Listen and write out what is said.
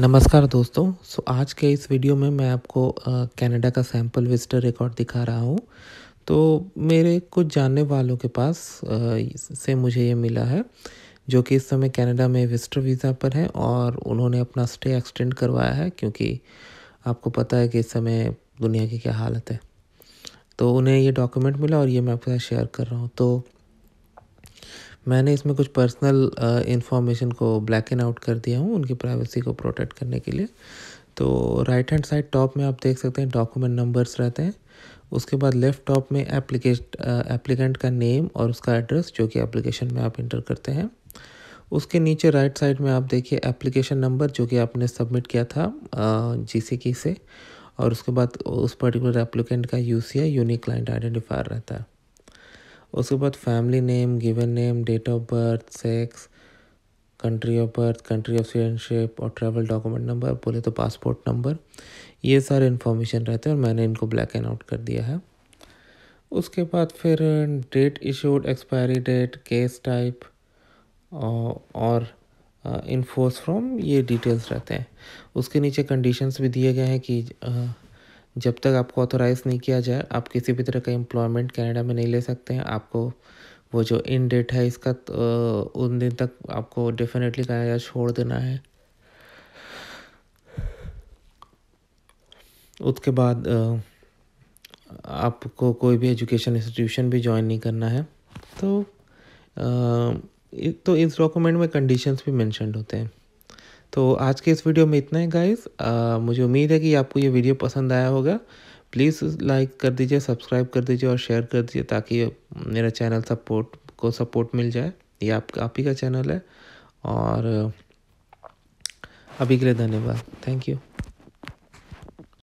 नमस्कार दोस्तों सो आज के इस वीडियो में मैं आपको कनाडा का सैम्पल विजिटर रिकॉर्ड दिखा रहा हूँ तो मेरे कुछ जानने वालों के पास आ, से मुझे ये मिला है जो कि इस समय कनाडा में विजिटर वीज़ा पर है और उन्होंने अपना स्टे एक्सटेंड करवाया है क्योंकि आपको पता है कि इस समय दुनिया की क्या हालत है तो उन्हें ये डॉक्यूमेंट मिला और ये मैं आपके साथ शेयर कर रहा हूँ तो मैंने इसमें कुछ पर्सनल इन्फॉर्मेशन को ब्लैक एंड आउट कर दिया हूँ उनकी प्राइवेसी को प्रोटेक्ट करने के लिए तो राइट हैंड साइड टॉप में आप देख सकते हैं डॉक्यूमेंट नंबर्स रहते हैं उसके बाद लेफ़्ट टॉप में एप्लीकेट एप्लीकेंट का नेम और उसका एड्रेस जो कि एप्लीकेशन में आप इंटर करते हैं उसके नीचे राइट साइड में आप देखिए एप्लीकेशन नंबर जो कि आपने सबमिट किया था जी की से और उसके बाद उस पर्टिकुलर एप्लीकेंट का यू यूनिक क्लाइंट आइडेंटिफायर रहता है उसके बाद family name given name date of birth sex country of birth country of citizenship और ट्रैवल डॉक्यूमेंट नंबर बोले तो पासपोर्ट नंबर ये सारे इन्फॉर्मेशन रहते हैं और मैंने इनको ब्लैक एंड आउट कर दिया है उसके बाद फिर date issued expiry date case type और इनफोर्स फ्रॉम ये डिटेल्स रहते हैं उसके नीचे कंडीशंस भी दिए गए हैं कि जब तक आपको ऑथोराइज़ नहीं किया जाए आप किसी भी तरह का एम्प्लॉयमेंट कनाडा में नहीं ले सकते हैं आपको वो जो इन डेट है इसका तो उन दिन तक आपको डेफिनेटली कनाडा छोड़ देना है उसके बाद आपको कोई भी एजुकेशन इंस्टीट्यूशन भी ज्वाइन नहीं करना है तो तो इस डॉक्यूमेंट में कंडीशंस भी मैंशनड होते हैं तो आज के इस वीडियो में इतना ही गाइस मुझे उम्मीद है कि आपको ये वीडियो पसंद आया होगा प्लीज़ लाइक कर दीजिए सब्सक्राइब कर दीजिए और शेयर कर दीजिए ताकि मेरा चैनल सपोर्ट को सपोर्ट मिल जाए ये आप आप ही का चैनल है और अभी के लिए धन्यवाद थैंक यू